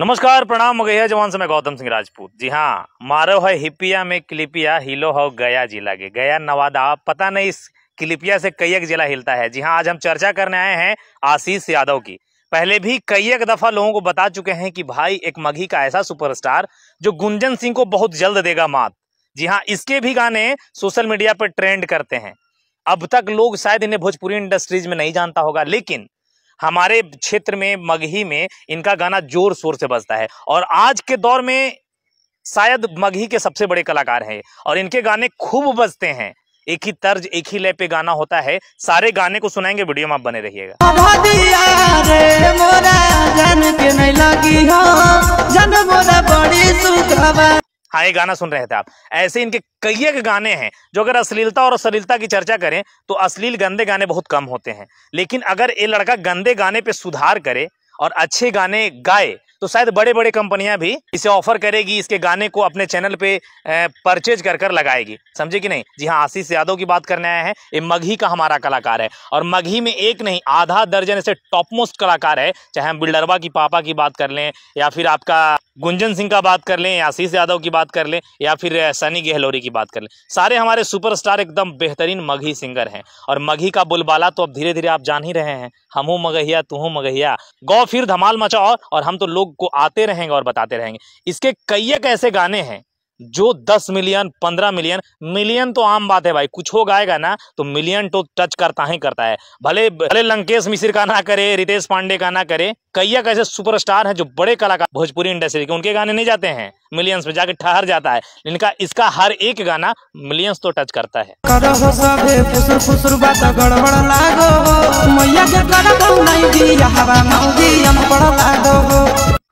नमस्कार प्रणाम मगहिया जवान से मैं गौतम सिंह राजपूत जी हाँ मारो है हिपिया में क्लिपिया हिलो हो गया जिला के गया नवादा पता नहीं इस क्लिपिया से कई एक जिला हिलता है जी हाँ आज हम चर्चा करने आए हैं आशीष यादव की पहले भी कई एक दफा लोगों को बता चुके हैं कि भाई एक मघी का ऐसा सुपरस्टार जो गुंजन सिंह को बहुत जल्द देगा मात जी हाँ इसके भी गाने सोशल मीडिया पर ट्रेंड करते हैं अब तक लोग शायद इन्हें भोजपुरी इंडस्ट्रीज में नहीं जानता होगा लेकिन हमारे क्षेत्र में मगही में इनका गाना जोर शोर से बजता है और आज के दौर में शायद मगही के सबसे बड़े कलाकार हैं और इनके गाने खूब बजते हैं एक ही तर्ज एक ही लय पे गाना होता है सारे गाने को सुनाएंगे वीडियो में आप बने रहिएगा हाँ ये गाना सुन रहे थे आप ऐसे इनके कई एक गाने हैं जो अगर अश्लीलता और अश्लीलता की चर्चा करें तो अश्लील गंदे गाने बहुत कम होते हैं लेकिन अगर ये लड़का गंदे गाने पे सुधार करे और अच्छे गाने गाए तो शायद बड़े बड़े कंपनियां भी इसे ऑफर करेगी इसके गाने को अपने चैनल पे परचेज कर कर लगाएगी समझे कि नहीं जी हाँ आशीष यादव की बात करने आए हैं ये मगही का हमारा कलाकार है और मगही में एक नहीं आधा दर्जन ऐसे टॉप मोस्ट कलाकार है चाहे हम बिल्डरवा की पापा की बात कर लें या फिर आपका गुंजन सिंह का बात कर लें या आशीष यादव की बात कर लें या फिर सनी गहलोरी की बात कर लें सारे हमारे सुपरस्टार एकदम बेहतरीन मगही सिंगर हैं और मगही का बुलबाला तो अब धीरे धीरे आप जान ही रहे हैं हम हूँ मगहिया तू हूँ मगहिया गौ फिर धमाल मचाओ और हम तो लोग लोग को आते रहेंगे और बताते रहेंगे इसके कई एक ऐसे गाने हैं जो 10 मिलियन 15 मिलियन मिलियन तो आम बात है भाई कुछ हो गाएगा ना तो मिलियन तो टच करता ही करता है भले भले लंकेश मिश्र का ना करे रितेश पांडे का ना करे एक ऐसे सुपरस्टार हैं जो बड़े कलाकार भोजपुरी इंडस्ट्री के उनके गाने नहीं जाते हैं मिलियंस में जाके ठहर जाता है इनका इसका हर एक गाना मिलियंस तो टच करता है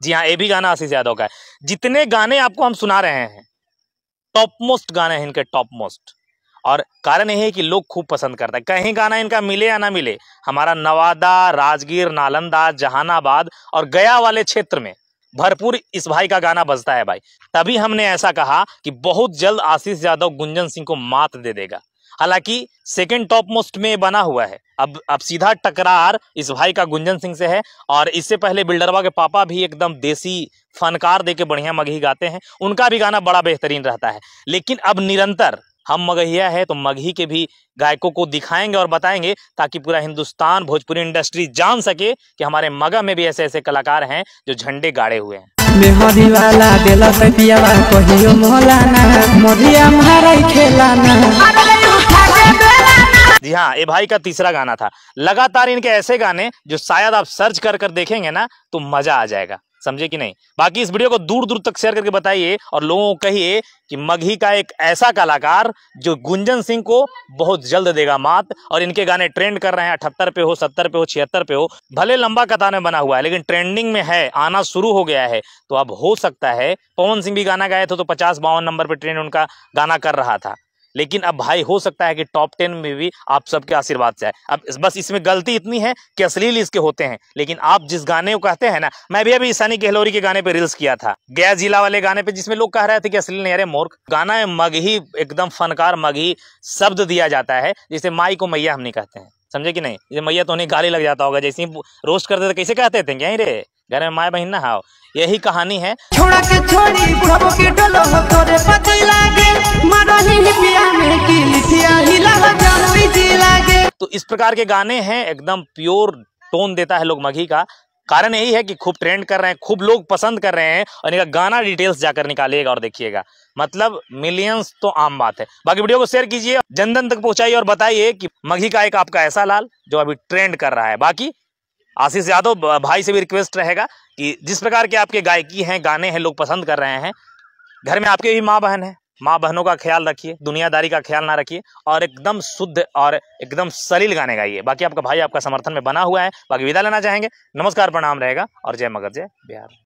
जी हाँ ये भी गाना आशीष यादव का है जितने गाने आपको हम सुना रहे हैं टॉप मोस्ट गाने हैं इनके टॉप मोस्ट और कारण यही है कि लोग खूब पसंद करते हैं कहीं गाना इनका मिले या ना मिले हमारा नवादा राजगीर नालंदा जहानाबाद और गया वाले क्षेत्र में भरपूर इस भाई का गाना बजता है भाई तभी हमने ऐसा कहा कि बहुत जल्द आशीष यादव गुंजन सिंह को मात दे देगा हालांकि सेकेंड टॉप मोस्ट में बना हुआ है अब अब सीधा टकरार इस भाई का गुंजन सिंह से है और इससे पहले बिल्डरवा के पापा भी एकदम देसी फनकार दे के बढ़िया मगही गाते हैं उनका भी गाना बड़ा बेहतरीन रहता है लेकिन अब निरंतर हम मगहिया है तो मगही के भी गायकों को दिखाएंगे और बताएंगे ताकि पूरा हिंदुस्तान भोजपुरी इंडस्ट्री जान सके कि हमारे मगह में भी ऐसे ऐसे कलाकार हैं जो झंडे गाड़े हुए हैं मेहदी वाला से पियावा कहियो जी हाँ ए भाई का तीसरा गाना था लगातार इनके ऐसे गाने जो शायद आप सर्च कर कर देखेंगे ना तो मजा आ जाएगा समझे कि नहीं बाकी इस वीडियो को दूर दूर तक शेयर करके बताइए और लोगों को कहिए कि मगही का एक ऐसा कलाकार जो गुंजन सिंह को बहुत जल्द देगा मात और इनके गाने ट्रेंड कर रहे हैं अठहत्तर पे हो सत्तर पे हो छिहत्तर पे हो भले लंबा कतार में बना हुआ है लेकिन ट्रेंडिंग में है आना शुरू हो गया है तो अब हो सकता है पवन सिंह भी गाना गाए थे तो पचास बावन नंबर पर ट्रेंड उनका गाना कर रहा था लेकिन अब भाई हो सकता है कि टॉप टेन में भी आप सबके आशीर्वाद से आए अब बस इसमें गलती इतनी है कि अश्लील इसके होते हैं लेकिन आप जिस गाने को कहते हैं ना मैं भी अभी ईसानी गहलोरी के गाने पर रील्स किया था गया जिला वाले गाने पर जिसमें लोग कह रहे थे कि अश्लील नहीं अरे मोर्ख गाना मगही एकदम फनकार मगही शब्द दिया जाता है जिसे माई को मैया हम नहीं कहते हैं समझे कि नहीं जैसे मैया तो उन्हें गाली लग जाता होगा जैसे ही रोस्ट करते थे कैसे कहते थे यहीं रे घर में माए बहन ना हाओ यही कहानी है छोड़ा के छोड़ी के डोलो हो तोरे पतई लागे पिया इस प्रकार के गाने हैं एकदम प्योर टोन देता है लोग मघी का कारण यही है कि खूब ट्रेंड कर रहे हैं खूब लोग पसंद कर रहे हैं और इनका गाना डिटेल्स जाकर निकालिएगा और देखिएगा मतलब मिलियंस तो आम बात है बाकी वीडियो को शेयर कीजिए जनधन तक पहुंचाइए और बताइए कि मघी का एक आपका ऐसा लाल जो अभी ट्रेंड कर रहा है बाकी आशीष यादव भाई से भी रिक्वेस्ट रहेगा कि जिस प्रकार के आपके गायकी हैं गाने हैं लोग पसंद कर रहे हैं घर में आपके भी माँ बहन है माँ बहनों का ख्याल रखिए दुनियादारी का ख्याल ना रखिए और एकदम शुद्ध और एकदम सलील गाने गाइए बाकी आपका भाई आपका समर्थन में बना हुआ है बाकी विदा लेना चाहेंगे नमस्कार प्रणाम रहेगा और जय मगर जय बिहार